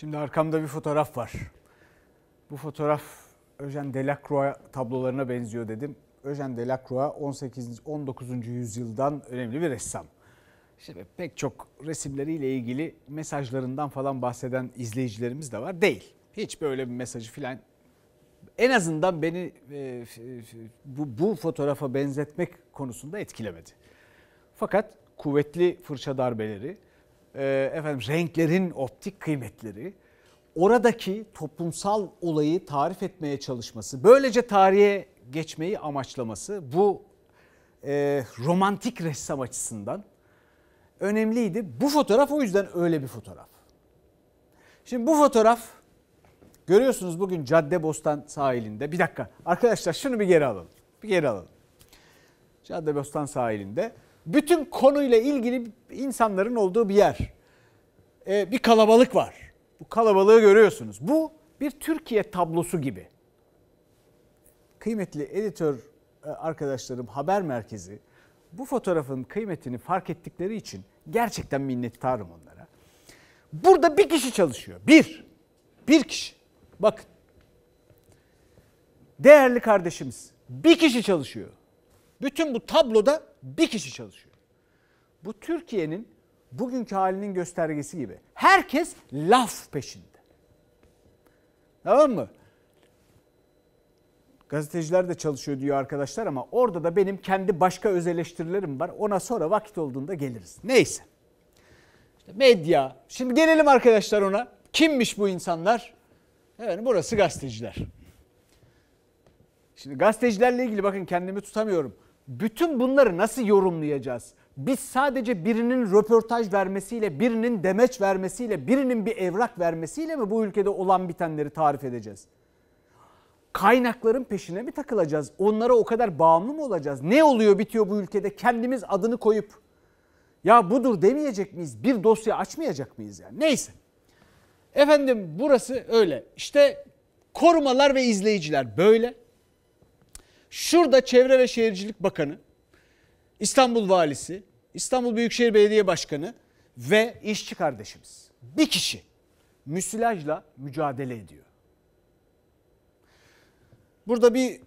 Şimdi arkamda bir fotoğraf var. Bu fotoğraf Öjen Delacroix tablolarına benziyor dedim. Öjen Delacroix 18. 19. yüzyıldan önemli bir ressam. Şimdi pek çok resimleriyle ilgili mesajlarından falan bahseden izleyicilerimiz de var. Değil. Hiç böyle bir mesajı filan en azından beni e, bu, bu fotoğrafa benzetmek konusunda etkilemedi. Fakat kuvvetli fırça darbeleri, e, efendim renklerin optik kıymetleri, oradaki toplumsal olayı tarif etmeye çalışması, böylece tarihe geçmeyi amaçlaması bu e, romantik ressam açısından önemliydi. Bu fotoğraf o yüzden öyle bir fotoğraf. Şimdi bu fotoğraf görüyorsunuz bugün Caddebostan sahilinde. Bir dakika arkadaşlar şunu bir geri alalım. Bir geri alalım. Caddebostan sahilinde bütün konuyla ilgili insanların olduğu bir yer. Ee, bir kalabalık var. Bu kalabalığı görüyorsunuz. Bu bir Türkiye tablosu gibi. Kıymetli editör e, arkadaşlarım haber merkezi bu fotoğrafın kıymetini fark ettikleri için gerçekten minnettarım onlara. Burada bir kişi çalışıyor. Bir. Bir kişi. Bakın. Değerli kardeşimiz bir kişi çalışıyor. Bütün bu tabloda bir kişi çalışıyor. Bu Türkiye'nin bugünkü halinin göstergesi gibi. Herkes laf peşinde. Tamam mı? Gazeteciler de çalışıyor diyor arkadaşlar ama orada da benim kendi başka öz eleştirilerim var. Ona sonra vakit olduğunda geliriz. Neyse. İşte medya. Şimdi gelelim arkadaşlar ona. Kimmiş bu insanlar? Evet burası gazeteciler. Şimdi gazetecilerle ilgili bakın kendimi tutamıyorum bütün bunları nasıl yorumlayacağız? Biz sadece birinin röportaj vermesiyle, birinin demeç vermesiyle, birinin bir evrak vermesiyle mi bu ülkede olan bitenleri tarif edeceğiz? Kaynakların peşine mi takılacağız? Onlara o kadar bağımlı mı olacağız? Ne oluyor bitiyor bu ülkede? Kendimiz adını koyup ya budur demeyecek miyiz? Bir dosya açmayacak mıyız yani? Neyse. Efendim burası öyle. İşte korumalar ve izleyiciler böyle. Şurada Çevre ve Şehircilik Bakanı, İstanbul Valisi, İstanbul Büyükşehir Belediye Başkanı ve işçi kardeşimiz. Bir kişi müsilajla mücadele ediyor. Burada bir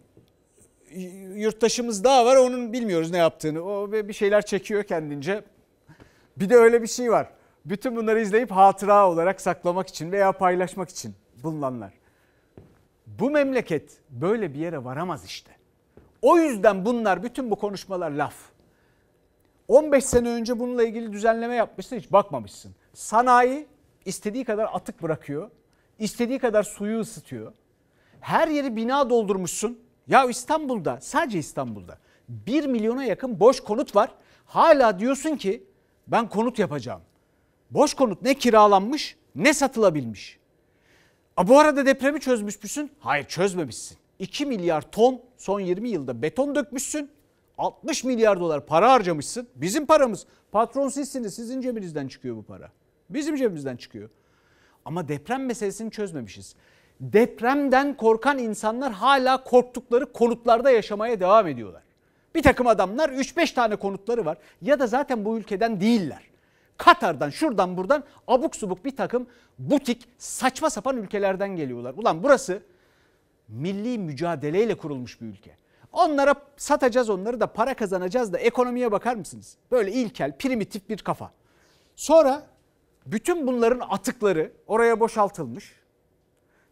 yurttaşımız daha var onun bilmiyoruz ne yaptığını. O bir şeyler çekiyor kendince. Bir de öyle bir şey var. Bütün bunları izleyip hatıra olarak saklamak için veya paylaşmak için bulunanlar. Bu memleket böyle bir yere varamaz işte. O yüzden bunlar bütün bu konuşmalar laf. 15 sene önce bununla ilgili düzenleme yapmışsın hiç bakmamışsın. Sanayi istediği kadar atık bırakıyor. istediği kadar suyu ısıtıyor. Her yeri bina doldurmuşsun. Ya İstanbul'da sadece İstanbul'da 1 milyona yakın boş konut var. Hala diyorsun ki ben konut yapacağım. Boş konut ne kiralanmış ne satılabilmiş. A bu arada depremi çözmüş müsün? Hayır çözmemişsin. 2 milyar ton son 20 yılda beton dökmüşsün. 60 milyar dolar para harcamışsın. Bizim paramız. Patron sizsiniz. Sizin cebinizden çıkıyor bu para. Bizim cebimizden çıkıyor. Ama deprem meselesini çözmemişiz. Depremden korkan insanlar hala korktukları konutlarda yaşamaya devam ediyorlar. Bir takım adamlar 3-5 tane konutları var ya da zaten bu ülkeden değiller. Katar'dan şuradan buradan abuk subuk bir takım butik saçma sapan ülkelerden geliyorlar. Ulan burası milli mücadeleyle kurulmuş bir ülke. Onlara satacağız onları da para kazanacağız da ekonomiye bakar mısınız? Böyle ilkel, primitif bir kafa. Sonra bütün bunların atıkları oraya boşaltılmış.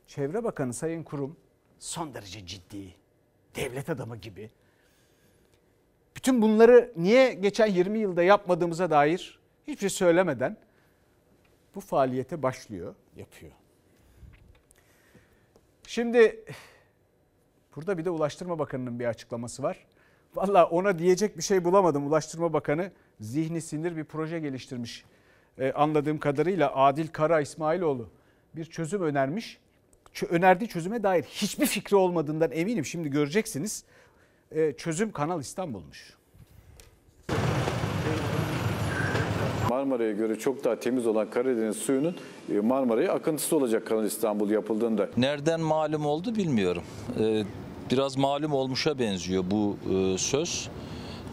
Çevre Bakanı Sayın Kurum son derece ciddi, devlet adamı gibi. Bütün bunları niye geçen 20 yılda yapmadığımıza dair hiçbir şey söylemeden bu faaliyete başlıyor, yapıyor. Şimdi burada bir de Ulaştırma Bakanı'nın bir açıklaması var. Valla ona diyecek bir şey bulamadım. Ulaştırma Bakanı zihni sinir bir proje geliştirmiş. Ee, anladığım kadarıyla Adil Kara İsmailoğlu bir çözüm önermiş. Ç- önerdiği çözüme dair hiçbir fikri olmadığından eminim. Şimdi göreceksiniz. Ee, çözüm Kanal İstanbul'muş. Marmara'ya göre çok daha temiz olan Karadeniz suyunun e, Marmara'ya akıntısı olacak Kanal İstanbul yapıldığında. Nereden malum oldu bilmiyorum. E, biraz malum olmuşa benziyor bu e, söz.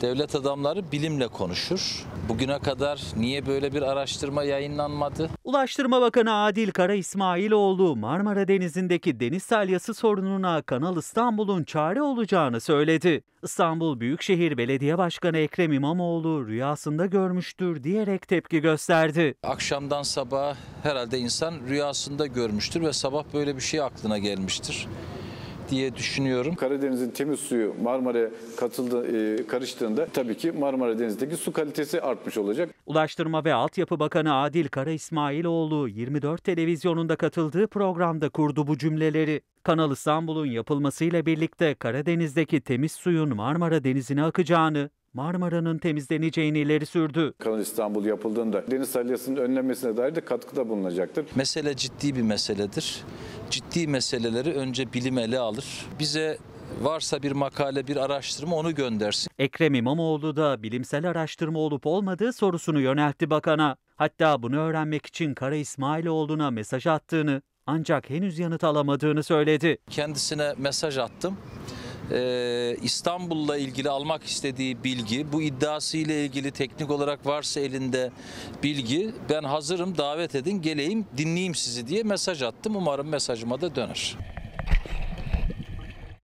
Devlet adamları bilimle konuşur. Bugüne kadar niye böyle bir araştırma yayınlanmadı? Ulaştırma Bakanı Adil Kara İsmailoğlu Marmara Denizi'ndeki deniz salyası sorununa Kanal İstanbul'un çare olacağını söyledi. İstanbul Büyükşehir Belediye Başkanı Ekrem İmamoğlu rüyasında görmüştür diyerek tepki gösterdi. Akşamdan sabah herhalde insan rüyasında görmüştür ve sabah böyle bir şey aklına gelmiştir diye düşünüyorum. Karadeniz'in temiz suyu Marmara'ya katıldı, e, karıştığında tabii ki Marmara Denizi'ndeki su kalitesi artmış olacak. Ulaştırma ve Altyapı Bakanı Adil Kara İsmailoğlu 24 televizyonunda katıldığı programda kurdu bu cümleleri. Kanal İstanbul'un yapılmasıyla birlikte Karadeniz'deki temiz suyun Marmara Denizi'ne akacağını, Marmara'nın temizleneceğini ileri sürdü. Kanal İstanbul yapıldığında deniz salyasının önlenmesine dair de katkıda bulunacaktır. Mesele ciddi bir meseledir. Ciddi meseleleri önce bilim ele alır. Bize varsa bir makale, bir araştırma onu göndersin. Ekrem İmamoğlu da bilimsel araştırma olup olmadığı sorusunu yöneltti bakana. Hatta bunu öğrenmek için Kara İsmailoğlu'na mesaj attığını ancak henüz yanıt alamadığını söyledi. Kendisine mesaj attım e, İstanbul'la ilgili almak istediği bilgi, bu iddiasıyla ilgili teknik olarak varsa elinde bilgi, ben hazırım davet edin geleyim dinleyeyim sizi diye mesaj attım. Umarım mesajıma da döner.